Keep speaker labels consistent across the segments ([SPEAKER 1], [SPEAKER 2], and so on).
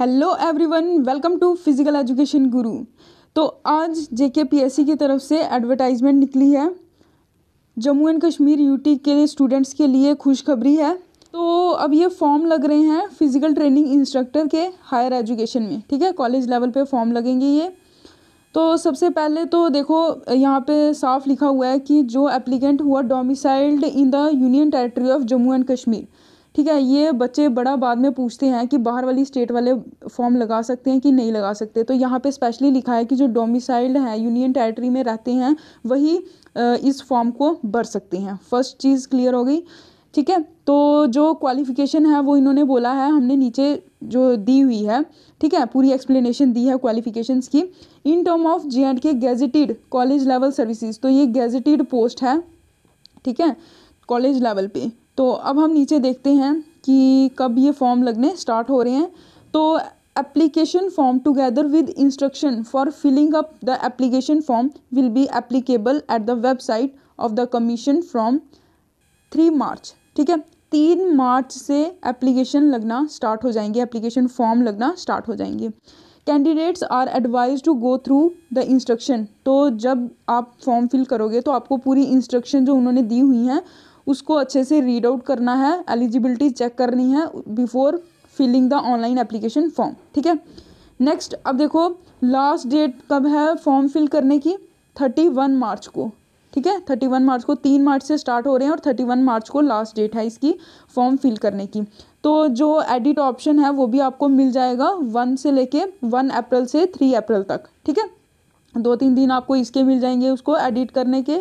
[SPEAKER 1] hello everyone welcome to physical education Guru तो आज जेके PSC की तरफ से एडवर्टाइजमेंट निकली है जम्मू एंड कश्मीर यूटी के स्टूडेंट्स के लिए खुशखबरी है तो अब ये फॉर्म लग रहे हैं फिजिकल ट्रेनिंग इंस्ट्रक्टर के हायर एजुकेशन में ठीक है कॉलेज लेवल पे फॉर्म लगेंगे ये तो सबसे पहले तो देखो यहाँ पे साफ लिखा हुआ है कि जो एप्लीकेंट हुआ domiciled in the union territory of Jammu and Kashmir ठीक है ये बच्चे बड़ा बाद में पूछते हैं कि बाहर वाली स्टेट वाले फॉर्म लगा सकते हैं कि नहीं लगा सकते तो यहाँ पे स्पेशली लिखा है कि जो डोमिसाइल्ड हैं यूनियन टेरिटरी में रहते हैं वही इस फॉर्म को भर सकते हैं फर्स्ट चीज़ क्लियर हो गई ठीक है तो जो क्वालिफिकेशन है वो इन्होंने बोला है हमने नीचे जो दी हुई है ठीक है पूरी एक्सप्लेनेशन दी है क्वालिफिकेशन की in term of J and K gazetted college level services तो ये गेजेटेड पोस्ट है ठीक है कॉलेज लेवल पे तो अब हम नीचे देखते हैं कि कब ये फॉर्म लगने स्टार्ट हो रहे हैं तो application form together with instruction for filling up the application form will be applicable at the website of the commission from three March ठीक है तीन मार्च से एप्लीकेशन लगना स्टार्ट हो जाएंगे एप्लीकेशन फॉर्म लगना स्टार्ट हो जाएंगे candidates are advise to go through the instruction तो जब आप फॉर्म फिल करोगे तो आपको पूरी इंस्ट्रक्शन जो उन्होंने दी हुई हैं उसको अच्छे से रीड आउट करना है एलिजिबिलिटी चेक करनी है before filling the online application form ठीक है नेक्स्ट अब देखो लास्ट डेट कब है फॉर्म फिल करने की थर्टी वन मार्च को ठीक है थर्टी वन मार्च को तीन मार्च से स्टार्ट हो रहे हैं और थर्टी वन मार्च को लास्ट डेट है इसकी फॉर्म फिल करने की तो जो एडिट ऑप्शन है वो भी आपको मिल जाएगा वन से लेके वन अप्रैल से थ्री अप्रैल तक ठीक है दो तीन दिन आपको इसके मिल जाएंगे उसको एडिट करने के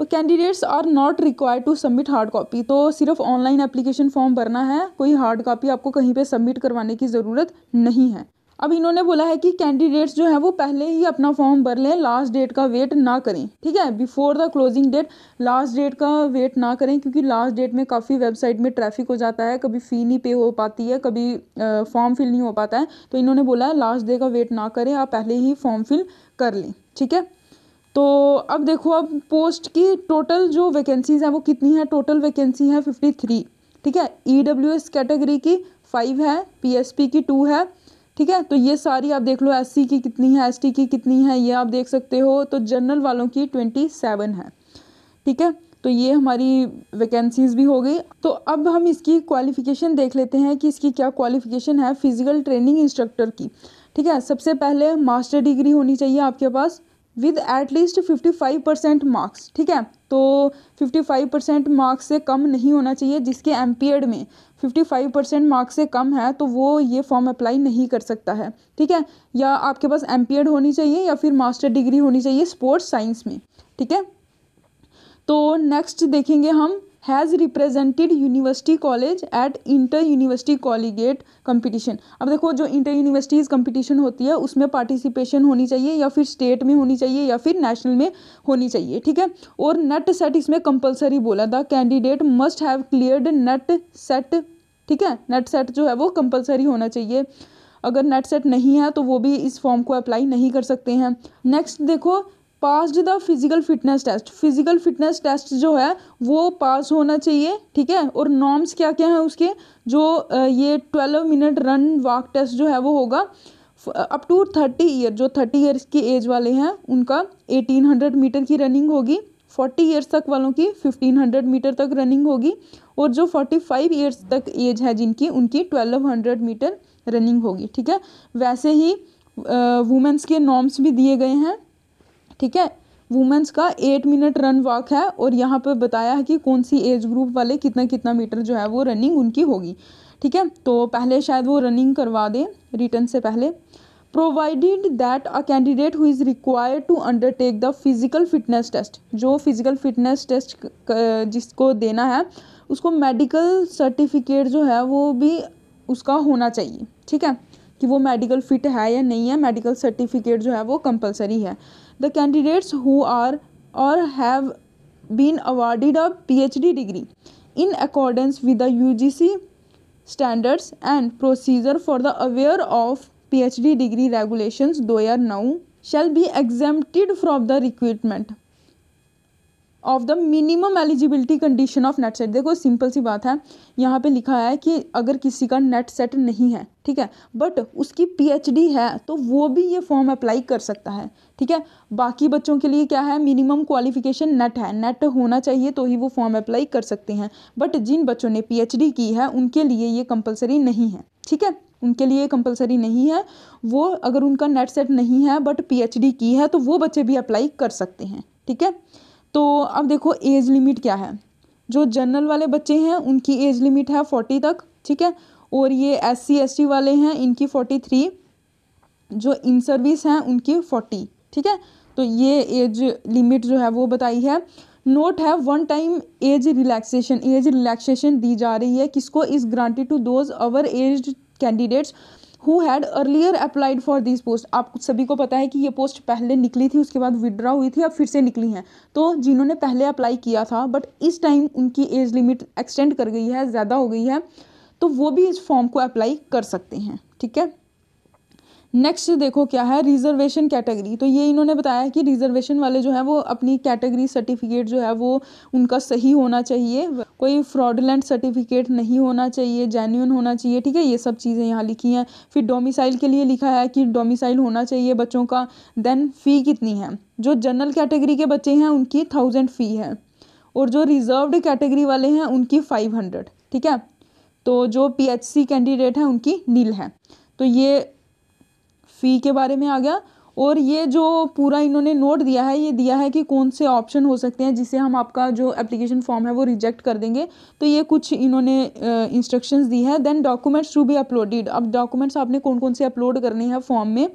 [SPEAKER 1] तो candidates are not required to submit hard copy तो सिर्फ ऑनलाइन एप्लीकेशन फॉर्म भरना है कोई हार्ड कॉपी आपको कहीं पे सबमिट करवाने की ज़रूरत नहीं है अब इन्होंने बोला है कि कैंडिडेट्स जो है वो पहले ही अपना फॉर्म भर लें लास्ट डेट का वेट ना करें ठीक है before the closing date last date का वेट ना करें क्योंकि लास्ट डेट में काफ़ी वेबसाइट में ट्रैफिक हो जाता है कभी फ़ी नहीं पे हो पाती है कभी फॉर्म फिल नहीं हो पाता है तो इन्होंने बोला है लास्ट डे का वेट ना करें आप पहले ही फॉर्म फिल कर लें ठीक है तो अब देखो अब पोस्ट की टोटल जो वैकेंसीज़ हैं वो कितनी हैं टोटल वैकेंसी हैं फिफ्टी थ्री ठीक है ई डब्ल्यू एस कैटेगरी की फाइव है पी एस पी की टू है ठीक है तो ये सारी आप देख लो एस सी की कितनी है एस टी की कितनी है ये आप देख सकते हो तो जनरल वालों की ट्वेंटी सेवन है ठीक है तो ये हमारी वैकेंसीज़ भी हो गई तो अब हम इसकी क्वालिफ़िकेशन देख लेते हैं कि इसकी क्या क्वालिफ़िकेशन है फिज़िकल ट्रेनिंग इंस्ट्रक्टर की ठीक है सबसे पहले मास्टर डिग्री होनी चाहिए आपके पास with at least five percent marks ठीक है तो फिफ्टी फाइव परसेंट मार्क्स से कम नहीं होना चाहिए जिसके एम पी एड में फिफ्टी फाइव परसेंट मार्क्स से कम है तो वो ये फॉर्म अप्लाई नहीं कर सकता है ठीक है या आपके पास एम पी एड होनी चाहिए या फिर मास्टर डिग्री होनी चाहिए स्पोर्ट्स साइंस में ठीक है तो नेक्स्ट देखेंगे हम has represented university college at inter university collegiate competition अब देखो जो इंटर यूनिवर्सिटीज़ कंपटीशन होती है उसमें पार्टिसिपेशन होनी चाहिए या फिर स्टेट में होनी चाहिए या फिर नेशनल में होनी चाहिए ठीक है और नेट सेट इसमें कंपलसरी बोला the candidate must have cleared NET SET ठीक है नेट सेट जो है वो कंपलसरी होना चाहिए अगर नेट सेट नहीं है तो वो भी इस फॉर्म को अप्लाई नहीं कर सकते हैं नेक्स्ट देखो passed the physical fitness test physical fitness test जो है वो पास होना चाहिए ठीक है और नॉर्म्स क्या क्या हैं उसके जो ये twelve minute run walk test जो है वो होगा अप टू थर्टी ईयर जो थर्टी ईयर्स की एज वाले हैं उनका एटीन हंड्रेड मीटर की रनिंग होगी फोर्टी ईयर्स तक वालों की फिफ्टीन हंड्रेड मीटर तक रनिंग होगी और जो फोर्टी फाइव ईयर्स तक एज है जिनकी उनकी ट्वेल्व हंड्रेड मीटर रनिंग होगी ठीक है वैसे ही वुमेंस के नॉर्म्स भी दिए गए हैं ठीक है वुमेंस का एट मिनट रन वॉक है और यहाँ पर बताया है कि कौन सी एज ग्रुप वाले कितना कितना मीटर जो है वो रनिंग उनकी होगी ठीक है तो पहले शायद वो रनिंग करवा दें रिटर्न से पहले provided that a candidate who is required to undertake the physical fitness test जो फिज़िकल फिटनेस टेस्ट जिसको देना है उसको मेडिकल सर्टिफिकेट जो है वो भी उसका होना चाहिए ठीक है कि वो मेडिकल फिट है या नहीं है मेडिकल सर्टिफिकेट जो है वो कंपलसरी है the candidates who are or have been awarded a PhD degree in accordance with the UGC standards and procedure for the aware of PhD degree regulations though are now shall be exempted from the recruitment of the minimum eligibility condition of NET SET देखो simple सी बात है यहाँ पे लिखा है कि अगर किसी का नेट सेट नहीं है ठीक है बट उसकी पीएचडी है तो वो भी ये फॉर्म अप्लाई कर सकता है ठीक है बाकी बच्चों के लिए क्या है मिनिमम क्वालिफिकेशन नेट है नेट होना चाहिए तो ही वो फॉर्म अप्लाई कर सकते हैं बट जिन बच्चों ने पी की है उनके लिए ये कंपलसरी नहीं है ठीक है उनके लिए कंपलसरी नहीं है वो अगर उनका नेट सेट नहीं है बट पी की है तो वो बच्चे भी अप्लाई कर सकते हैं ठीक है तो अब देखो एज लिमिट क्या है जो जनरल वाले बच्चे हैं उनकी एज लिमिट है फोर्टी तक ठीक है और ये एस सी एस टी वाले हैं इनकी फोर्टी थ्री जो इन सर्विस हैं उनकी फोर्टी ठीक है तो ये एज लिमिट जो है वो बताई है नोट है one time age relaxation age relaxation दी जा रही है किसको is granted to those over age candidates who had earlier applied for this post आप सभी को पता है कि ये पोस्ट पहले निकली थी उसके बाद विदड्रा हुई थी अब फिर से निकली हैं तो जिन्होंने पहले अप्लाई किया था बट इस टाइम उनकी एज लिमिट एक्सटेंड कर गई है ज़्यादा हो गई है तो वो भी इस फॉर्म को अप्लाई कर सकते हैं ठीक है नेक्स्ट देखो क्या है रिजर्वेशन कैटेगरी तो ये इन्होंने बताया कि रिजर्वेशन वाले जो है वो अपनी कैटेगरी सर्टिफिकेट जो है वो उनका सही होना चाहिए कोई फ्रॉडलेंट सर्टिफिकेट नहीं होना चाहिए जेन्यून होना चाहिए ठीक है ये सब चीज़ें यहाँ लिखी हैं फिर डोमिसाइल के लिए लिखा है कि डोमिसाइल होना चाहिए बच्चों का देन फ़ी कितनी है जो जनरल कैटेगरी के बच्चे हैं उनकी थाउजेंड फ़ी है और जो रिजर्वड कैटेगरी वाले हैं उनकी फाइव हंड्रेड ठीक है तो जो पी कैंडिडेट हैं उनकी नील है तो ये फ़ी के बारे में आ गया और ये जो पूरा इन्होंने नोट दिया है ये दिया है कि कौन से ऑप्शन हो सकते हैं जिसे हम आपका जो एप्लीकेशन फॉर्म है वो रिजेक्ट कर देंगे तो ये कुछ इन्होंने इंस्ट्रक्शंस दी है then documents to be uploaded अब डॉक्यूमेंट्स आपने कौन कौन से अपलोड करने हैं फॉर्म में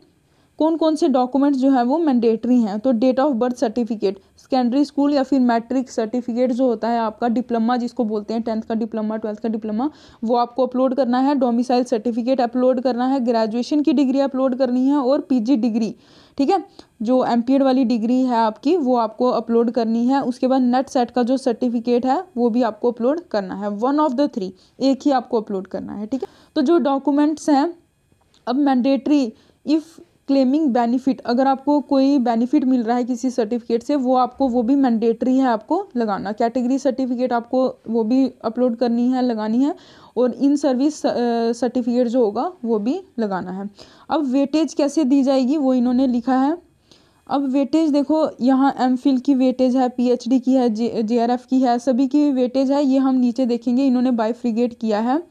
[SPEAKER 1] कौन कौन से डॉक्यूमेंट्स जो है वो मैंडेटरी हैं तो date of birth certificate secondary school या फिर मैट्रिक सर्टिफिकेट जो होता है आपका डिप्लोमा जिसको बोलते हैं टेंथ का डिप्लोमा ट्वेल्थ का डिप्लोमा वो आपको अपलोड करना है डोमिसाइल सर्टिफिकेट अपलोड करना है ग्रेजुएशन की डिग्री अपलोड करनी है और पी डिग्री ठीक है जो एम वाली डिग्री है आपकी वो आपको अपलोड करनी है उसके बाद नेट सेट का जो सर्टिफिकेट है वो भी आपको अपलोड करना है वन ऑफ द थ्री एक ही आपको अपलोड करना है ठीक है तो जो डॉक्यूमेंट्स हैं अब मैंडेटरी इफ़ क्लेमिंग बेनिफिट अगर आपको कोई बेनिफिट मिल रहा है किसी सर्टिफिकेट से वो आपको वो भी मैंडेटरी है आपको लगाना कैटेगरी सर्टिफिकेट आपको वो भी अपलोड करनी है लगानी है और इन सर्विस सर्टिफिकेट जो होगा वो भी लगाना है अब वेटेज कैसे दी जाएगी वो इन्होंने लिखा है अब वेटेज देखो यहाँ एम फिल की वेटेज है पी की है जे आर एफ की है सभी की वेटेज है ये हम नीचे देखेंगे इन्होंने बाइफ्रिगेट किया है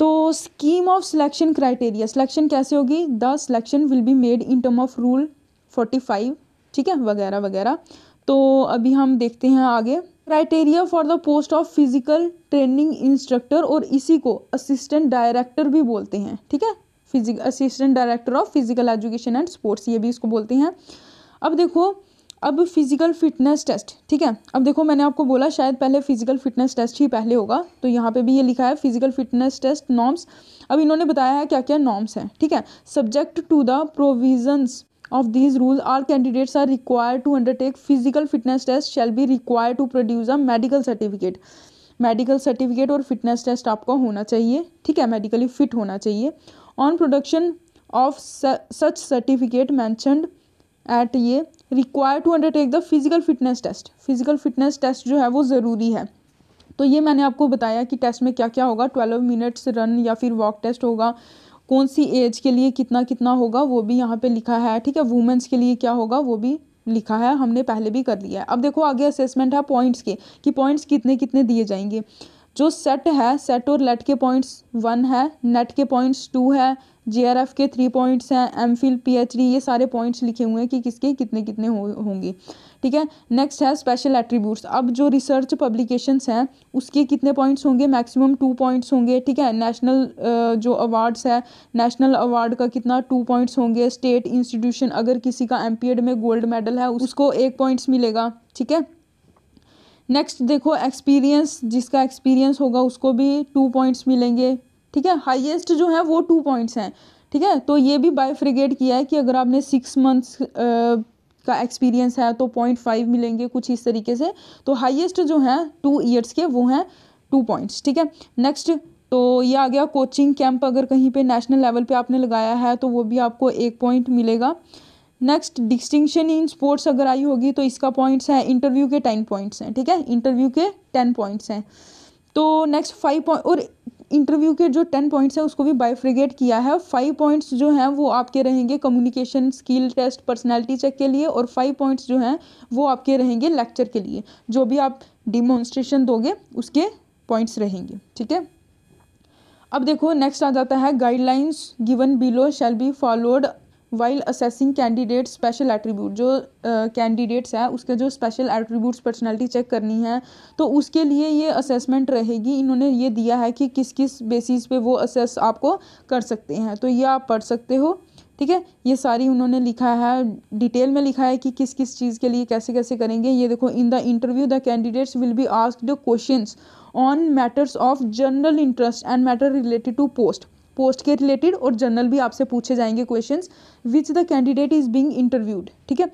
[SPEAKER 1] तो scheme of selection criteria selection कैसे होगी the selection will be made in term of rule forty five ठीक है वगैरह वगैरह तो अभी हम देखते हैं आगे criteria for the post of physical training instructor और इसी को असिस्टेंट डायरेक्टर भी बोलते हैं ठीक है फिजिक assistant director of physical education and sports ये भी इसको बोलते हैं अब देखो अब फिज़िकल फिटनेस टेस्ट ठीक है अब देखो मैंने आपको बोला शायद पहले फिज़िकल फिटनेस टेस्ट ही पहले होगा तो यहाँ पे भी ये लिखा है फिज़िकल फिटनेस टेस्ट नॉर्म्स अब इन्होंने बताया है क्या क्या नॉर्म्स हैं ठीक है subject to the provisions of these rule are candidates are required to undertake physical fitness test shall be require to produce a medical certificate medical certificate और फिटनेस टेस्ट आपका होना चाहिए ठीक है मेडिकली फिट होना चाहिए on production of such certificate mentioned at ये require to undertake the physical fitness test physical fitness test जो है वो ज़रूरी है तो ये मैंने आपको बताया कि टेस्ट में क्या क्या होगा ट्वेल्व मिनट्स रन या फिर वॉक टेस्ट होगा कौन सी एज के लिए कितना कितना होगा वो भी यहाँ पे लिखा है ठीक है वुमेंस के लिए क्या होगा वो भी लिखा है हमने पहले भी कर लिया है अब देखो आगे असेसमेंट है पॉइंट्स के कि पॉइंट्स कितने कितने दिए जाएंगे जो सेट है सेट और लेट के पॉइंट्स वन है नेट के पॉइंट्स टू है एफ के थ्री पॉइंट्स हैं एम फिल पीएचडी ये सारे पॉइंट्स लिखे हुए हैं कि किसके कितने कितने हो होंगे ठीक है नेक्स्ट है स्पेशल एट्रीब्यूट्स अब जो रिसर्च पब्लिकेशंस हैं उसके कितने पॉइंट्स होंगे मैक्सिमम टू पॉइंट्स होंगे ठीक है नेशनल जो अवार्ड्स है नेशनल अवार्ड का कितना टू पॉइंट्स होंगे स्टेट इंस्टीट्यूशन अगर किसी का एड में गोल्ड मेडल है उसको एक पॉइंट्स मिलेगा ठीक है नेक्स्ट देखो एक्सपीरियंस जिसका एक्सपीरियंस होगा उसको भी टू पॉइंट्स मिलेंगे ठीक है हाईएस्ट जो है वो टू पॉइंट्स हैं ठीक है तो ये भी फ्रिगेट किया है कि अगर आपने सिक्स मंथ्स का एक्सपीरियंस है तो पॉइंट फाइव मिलेंगे कुछ इस तरीके से तो हाईएस्ट जो है टू ईयर्स के वो हैं टू पॉइंट्स ठीक है नेक्स्ट तो ये आ गया कोचिंग कैंप अगर कहीं पे नेशनल लेवल पे आपने लगाया है तो वो भी आपको एक पॉइंट मिलेगा नेक्स्ट डिस्टिंक्शन इन स्पोर्ट्स अगर आई होगी तो इसका पॉइंट्स है इंटरव्यू के टेन पॉइंट्स हैं ठीक है इंटरव्यू के टेन पॉइंट्स हैं तो नेक्स्ट फाइव पॉइंट और इंटरव्यू के जो टेन पॉइंट्स हैं उसको भी बाइफ्रिगेट किया है फाइव पॉइंट्स जो हैं वो आपके रहेंगे communication skill test personality check के लिए और फाइव पॉइंट्स जो हैं वो आपके रहेंगे लेक्चर के लिए जो भी आप डिमॉन्स्ट्रेशन दोगे उसके पॉइंट्स रहेंगे ठीक है अब देखो नेक्स्ट आ जाता है guidelines given below shall be followed while assessing candidate special attribute जो कैंडिडेट्स हैं उसके जो स्पेशल एट्रीब्यूट्स पर्सनैलिटी चेक करनी है तो उसके लिए ये असेसमेंट रहेगी इन्होंने ये दिया है कि किस किस बेसिस पे वो असेस आपको कर सकते हैं तो ये आप पढ़ सकते हो ठीक है ये सारी उन्होंने लिखा है डिटेल में लिखा है कि किस किस चीज़ के लिए कैसे कैसे करेंगे ये देखो in the interview the candidates will be the question on matters of general interest and matter related to post post के रिलेटेड और जनरल भी आपसे पूछे जाएंगे question which the candidate is being interviewed ठीक है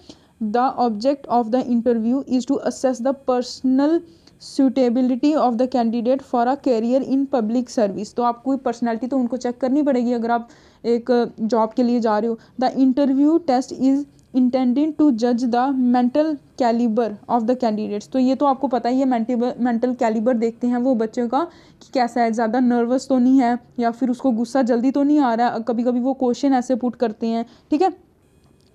[SPEAKER 1] the object of the interview is to assess the personal suitability of the candidate for a career in public service तो आपको पर्सनैलिटी तो उनको चेक करनी पड़ेगी अगर आप एक जॉब के लिए जा रहे हो the interview test is intending to जज the mental calibre of the candidates तो ये तो आपको पता ही है मेंटल कैलिबर देखते हैं वो बच्चे का कि कैसा है ज़्यादा नर्वस तो नहीं है या फिर उसको गुस्सा जल्दी तो नहीं आ रहा है कभी कभी वो क्वेश्चन ऐसे पुट करते हैं ठीक है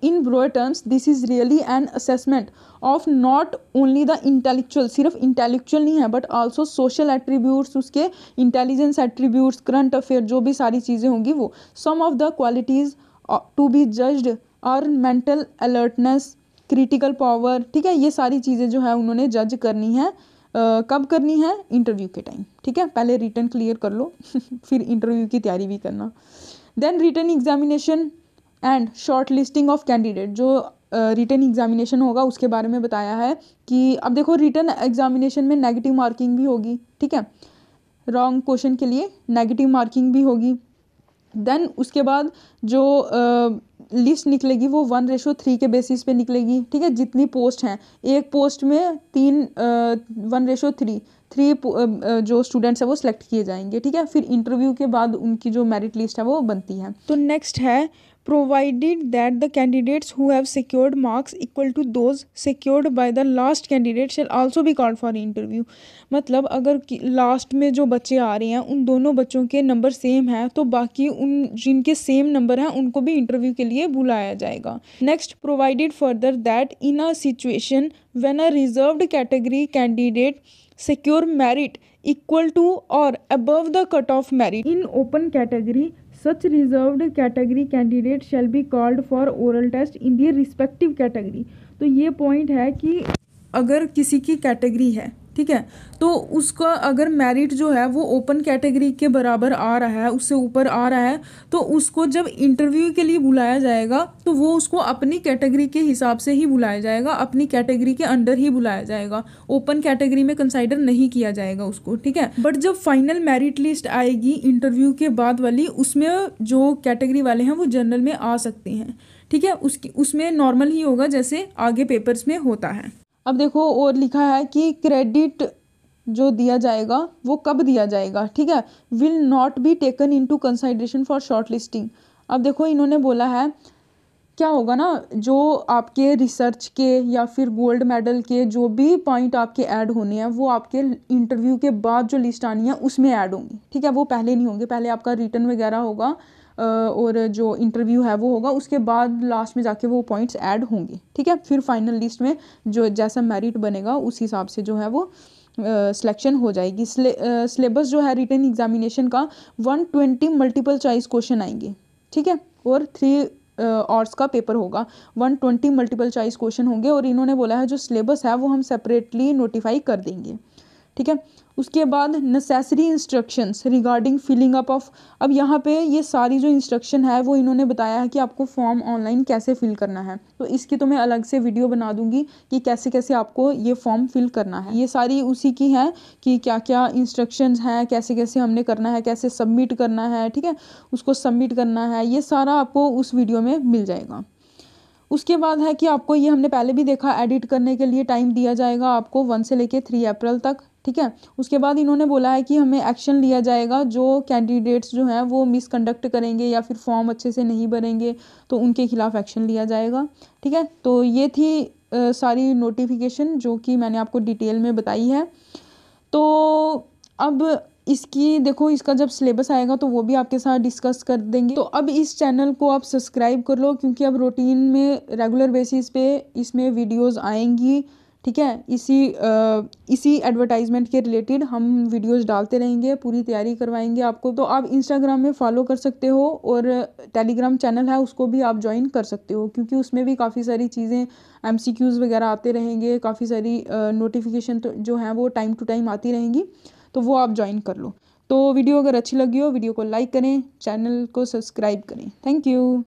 [SPEAKER 1] in broad terms this is really an assessment of not only the intellectual सिर्फ इंटेलेक्चुअल नहीं है बट ऑल्सो सोशल एट्रीब्यूट्स उसके इंटेलिजेंस एट्रीब्यूट्स करंट अफेयर जो भी सारी चीज़ें होंगी वो some of the qualities to be judged और मेंटल अलर्टनेस क्रिटिकल पावर ठीक है ये सारी चीज़ें जो है उन्होंने जज करनी है Uh, कब करनी है इंटरव्यू के टाइम ठीक है पहले रिटर्न क्लियर कर लो फिर इंटरव्यू की तैयारी भी करना then written examination and short listing of candidate जो रिटर्न uh, एग्जामिनेशन होगा उसके बारे में बताया है कि अब देखो रिटर्न एग्जामिनेशन में नेगेटिव मार्किंग भी होगी ठीक है रॉन्ग क्वेश्चन के लिए नेगेटिव मार्किंग भी होगी देन उसके बाद जो लिस्ट निकलेगी वो वन रेशो थ्री के बेसिस पे निकलेगी ठीक है जितनी पोस्ट हैं एक पोस्ट में तीन वन रेशो थ्री थ्री जो स्टूडेंट्स हैं वो सिलेक्ट किए जाएंगे ठीक है फिर इंटरव्यू के बाद उनकी जो मेरिट लिस्ट है वो बनती है तो नेक्स्ट है provided that the candidates who have secured marks equal to those secured by the last candidate shall also be called for interview मतलब अगर लास्ट में जो बच्चे आ रहे हैं उन दोनों बच्चों के नंबर सेम है तो बाकी उन जिनके सेम नंबर हैं उनको भी इंटरव्यू के लिए बुलाया जाएगा next provided further that in a situation when a reserved category candidate secure merit equal to or above the cut off merit in open category such reserve category candidate shall be called for oral test in their respective category तो ये point है कि अगर किसी की category है ठीक है तो उसका अगर मेरिट जो है वो ओपन कैटेगरी के बराबर आ रहा है उससे ऊपर आ रहा है तो उसको जब इंटरव्यू के लिए बुलाया जाएगा तो वो उसको अपनी कैटेगरी के हिसाब से ही बुलाया जाएगा अपनी कैटेगरी के अंडर ही बुलाया जाएगा ओपन कैटेगरी में कंसाइडर नहीं किया जाएगा उसको ठीक है बट जब फाइनल मेरिट लिस्ट आएगी इंटरव्यू के बाद वाली उसमें जो कैटेगरी वाले हैं वो जनरल में आ सकते हैं ठीक है उसकी उसमें नॉर्मल ही होगा जैसे आगे पेपर्स में होता है अब देखो और लिखा है कि क्रेडिट जो दिया जाएगा वो कब दिया जाएगा ठीक है will not be taken into consideration for short listing अब देखो इन्होंने बोला है क्या होगा ना जो आपके रिसर्च के या फिर गोल्ड मेडल के जो भी पॉइंट आपके ऐड होने हैं वो आपके इंटरव्यू के बाद जो लिस्ट आनी है उसमें ऐड होंगी ठीक है वो पहले नहीं होंगे पहले आपका रिटर्न वगैरह होगा और जो इंटरव्यू है वो होगा उसके बाद लास्ट में जाके वो पॉइंट्स ऐड होंगे ठीक है फिर फाइनल लिस्ट में जो जैसा मेरिट बनेगा उस हिसाब से जो है वो सिलेक्शन uh, हो जाएगी सिलेबस uh, जो है रिटर्न एग्जामिनेशन का one twenty multiple choice question आएंगे ठीक है और थ्री आर्ट्स uh, का पेपर होगा one twenty multiple choice question होंगे और इन्होंने बोला है जो सिलेबस है वो हम सेपरेटली नोटिफाई कर देंगे ठीक है उसके बाद necessary instructions regarding filling up of अब यहाँ पे ये सारी जो इंस्ट्रक्शन है वो इन्होंने बताया है कि आपको फॉर्म ऑनलाइन कैसे फिल करना है तो इसकी तो मैं अलग से वीडियो बना दूंगी कि कैसे कैसे आपको ये फॉर्म फिल करना है ये सारी उसी की है कि क्या क्या इंस्ट्रक्शन हैं कैसे कैसे हमने करना है कैसे सबमिट करना है ठीक है उसको सबमिट करना है ये सारा आपको उस वीडियो में मिल जाएगा उसके बाद है कि आपको ये हमने पहले भी देखा एडिट करने के लिए टाइम दिया जाएगा आपको वन से लेके थ्री अप्रैल तक ठीक है उसके बाद इन्होंने बोला है कि हमें एक्शन लिया जाएगा जो कैंडिडेट्स जो हैं वो मिसकंडक्ट करेंगे या फिर फॉर्म अच्छे से नहीं भरेंगे तो उनके खिलाफ एक्शन लिया जाएगा ठीक है तो ये थी आ, सारी नोटिफिकेशन जो कि मैंने आपको डिटेल में बताई है तो अब इसकी देखो इसका जब सिलेबस आएगा तो वो भी आपके साथ डिस्कस कर देंगे तो अब इस चैनल को आप सब्सक्राइब कर लो क्योंकि अब रूटीन में रेगुलर बेसिस पे इसमें वीडियोस आएंगी ठीक है इसी इसी एडवर्टाइज़मेंट के रिलेटेड हम वीडियोस डालते रहेंगे पूरी तैयारी करवाएंगे आपको तो आप इंस्टाग्राम में फॉलो कर सकते हो और टेलीग्राम चैनल है उसको भी आप ज्वाइन कर सकते हो क्योंकि उसमें भी काफ़ी सारी चीज़ें एम वगैरह आते रहेंगे काफ़ी सारी नोटिफिकेशन तो जो हैं वो टाइम टू टाइम आती रहेंगी तो वो आप ज्वाइन कर लो तो वीडियो अगर अच्छी लगी हो वीडियो को लाइक करें चैनल को सब्सक्राइब करें थैंक यू